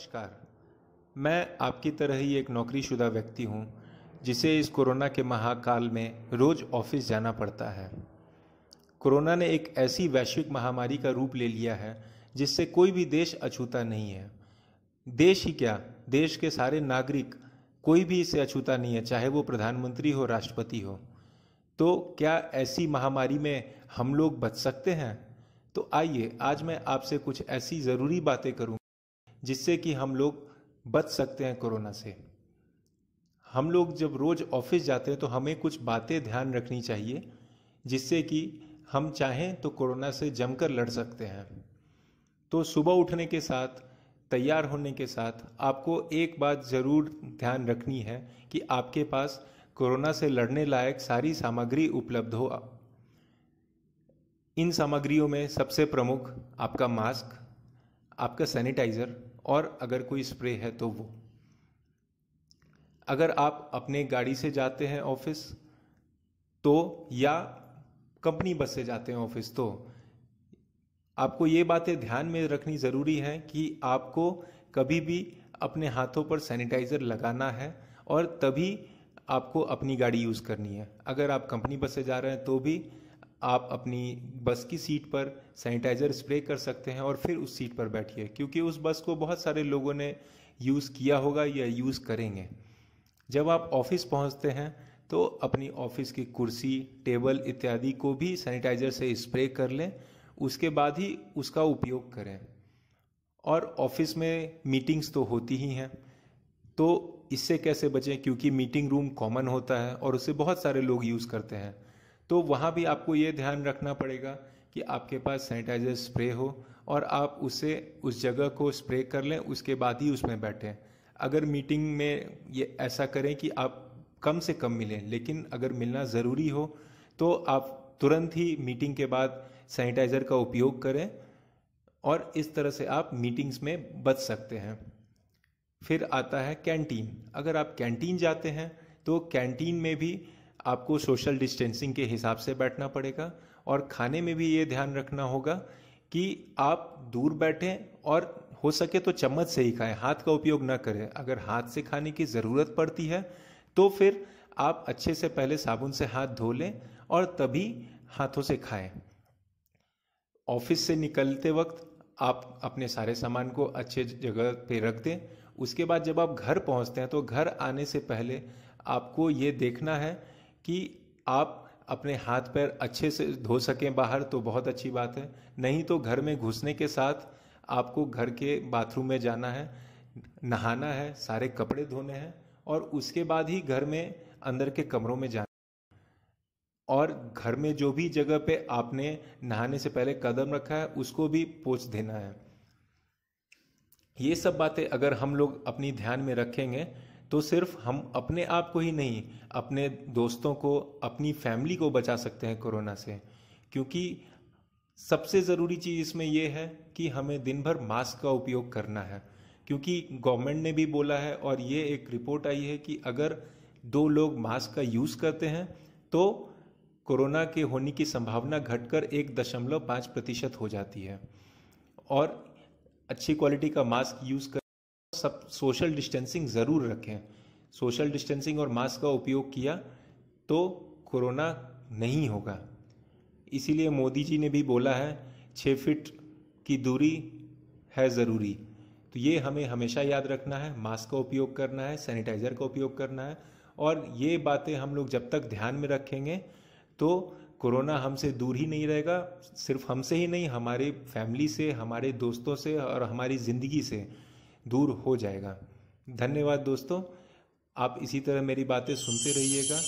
नमस्कार मैं आपकी तरह ही एक नौकरीशुदा व्यक्ति हूँ जिसे इस कोरोना के महाकाल में रोज़ ऑफिस जाना पड़ता है कोरोना ने एक ऐसी वैश्विक महामारी का रूप ले लिया है जिससे कोई भी देश अछूता नहीं है देश ही क्या देश के सारे नागरिक कोई भी इससे अछूता नहीं है चाहे वो प्रधानमंत्री हो राष्ट्रपति हो तो क्या ऐसी महामारी में हम लोग बच सकते हैं तो आइए आज मैं आपसे कुछ ऐसी ज़रूरी बातें करूँ जिससे कि हम लोग बच सकते हैं कोरोना से हम लोग जब रोज़ ऑफिस जाते हैं तो हमें कुछ बातें ध्यान रखनी चाहिए जिससे कि हम चाहें तो कोरोना से जमकर लड़ सकते हैं तो सुबह उठने के साथ तैयार होने के साथ आपको एक बात ज़रूर ध्यान रखनी है कि आपके पास कोरोना से लड़ने लायक सारी सामग्री उपलब्ध हो इन सामग्रियों में सबसे प्रमुख आपका मास्क आपका सैनिटाइज़र और अगर कोई स्प्रे है तो वो अगर आप अपने गाड़ी से जाते हैं ऑफिस तो या कंपनी बस से जाते हैं ऑफिस तो आपको ये बातें ध्यान में रखनी ज़रूरी है कि आपको कभी भी अपने हाथों पर सैनिटाइज़र लगाना है और तभी आपको अपनी गाड़ी यूज़ करनी है अगर आप कंपनी बस से जा रहे हैं तो भी आप अपनी बस की सीट पर सैनिटाइज़र स्प्रे कर सकते हैं और फिर उस सीट पर बैठिए क्योंकि उस बस को बहुत सारे लोगों ने यूज़ किया होगा या यूज़ करेंगे जब आप ऑफिस पहुंचते हैं तो अपनी ऑफिस की कुर्सी टेबल इत्यादि को भी सैनिटाइज़र से स्प्रे कर लें उसके बाद ही उसका उपयोग करें और ऑफिस में मीटिंग्स तो होती ही हैं तो इससे कैसे बचें क्योंकि मीटिंग रूम कॉमन होता है और उसे बहुत सारे लोग यूज़ करते हैं तो वहाँ भी आपको ये ध्यान रखना पड़ेगा कि आपके पास सैनिटाइजर स्प्रे हो और आप उसे उस जगह को स्प्रे कर लें उसके बाद ही उसमें बैठें अगर मीटिंग में ये ऐसा करें कि आप कम से कम मिलें लेकिन अगर मिलना ज़रूरी हो तो आप तुरंत ही मीटिंग के बाद सैनिटाइज़र का उपयोग करें और इस तरह से आप मीटिंग्स में बच सकते हैं फिर आता है कैंटीन अगर आप कैंटीन जाते हैं तो कैंटीन में भी आपको सोशल डिस्टेंसिंग के हिसाब से बैठना पड़ेगा और खाने में भी ये ध्यान रखना होगा कि आप दूर बैठें और हो सके तो चम्मच से ही खाएं हाथ का उपयोग ना करें अगर हाथ से खाने की ज़रूरत पड़ती है तो फिर आप अच्छे से पहले साबुन से हाथ धो लें और तभी हाथों से खाएं ऑफिस से निकलते वक्त आप अपने सारे सामान को अच्छे जगह पे रख दें उसके बाद जब आप घर पहुंचते हैं तो घर आने से पहले आपको ये देखना है कि आप अपने हाथ पैर अच्छे से धो सकें बाहर तो बहुत अच्छी बात है नहीं तो घर में घुसने के साथ आपको घर के बाथरूम में जाना है नहाना है सारे कपड़े धोने हैं और उसके बाद ही घर में अंदर के कमरों में जाना और घर में जो भी जगह पे आपने नहाने से पहले कदम रखा है उसको भी पोछ देना है ये सब बातें अगर हम लोग अपनी ध्यान में रखेंगे तो सिर्फ हम अपने आप को ही नहीं अपने दोस्तों को अपनी फैमिली को बचा सकते हैं कोरोना से क्योंकि सबसे ज़रूरी चीज़ इसमें यह है कि हमें दिन भर मास्क का उपयोग करना है क्योंकि गवर्नमेंट ने भी बोला है और ये एक रिपोर्ट आई है कि अगर दो लोग मास्क का यूज़ करते हैं तो कोरोना के होने की संभावना घटकर एक दशमलव पाँच प्रतिशत हो जाती है और अच्छी क्वालिटी का मास्क यूज़ कर सब सोशल डिस्टेंसिंग ज़रूर रखें सोशल डिस्टेंसिंग और मास्क का उपयोग किया तो कोरोना नहीं होगा इसीलिए मोदी जी ने भी बोला है छः फिट की दूरी है ज़रूरी तो ये हमें हमेशा याद रखना है मास्क का उपयोग करना है सैनिटाइज़र का उपयोग करना है और ये बातें हम लोग जब तक ध्यान में रखेंगे तो कोरोना हमसे दूर ही नहीं रहेगा सिर्फ हमसे ही नहीं हमारे फैमिली से हमारे दोस्तों से और हमारी ज़िंदगी से दूर हो जाएगा धन्यवाद दोस्तों आप इसी तरह मेरी बातें सुनते रहिएगा